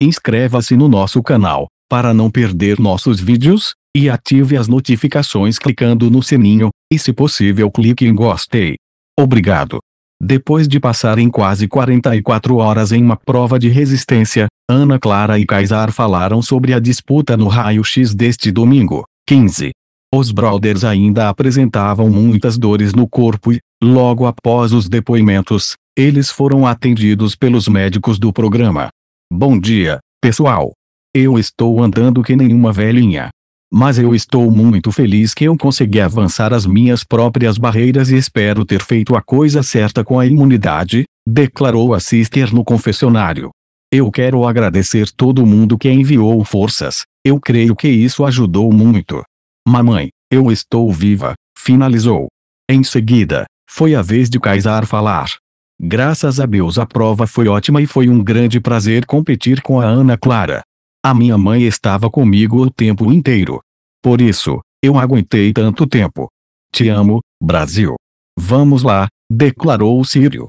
Inscreva-se no nosso canal, para não perder nossos vídeos, e ative as notificações clicando no sininho, e se possível clique em gostei. Obrigado. Depois de passarem quase 44 horas em uma prova de resistência, Ana Clara e Kaysar falaram sobre a disputa no raio-x deste domingo, 15. Os brothers ainda apresentavam muitas dores no corpo e, logo após os depoimentos, eles foram atendidos pelos médicos do programa. Bom dia, pessoal. Eu estou andando que nenhuma velhinha. Mas eu estou muito feliz que eu consegui avançar as minhas próprias barreiras e espero ter feito a coisa certa com a imunidade, declarou a Sister no confessionário. Eu quero agradecer todo mundo que enviou forças, eu creio que isso ajudou muito. Mamãe, eu estou viva, finalizou. Em seguida, foi a vez de Kaysar falar. Graças a Deus a prova foi ótima e foi um grande prazer competir com a Ana Clara. A minha mãe estava comigo o tempo inteiro. Por isso, eu aguentei tanto tempo. Te amo, Brasil. Vamos lá, declarou Sírio.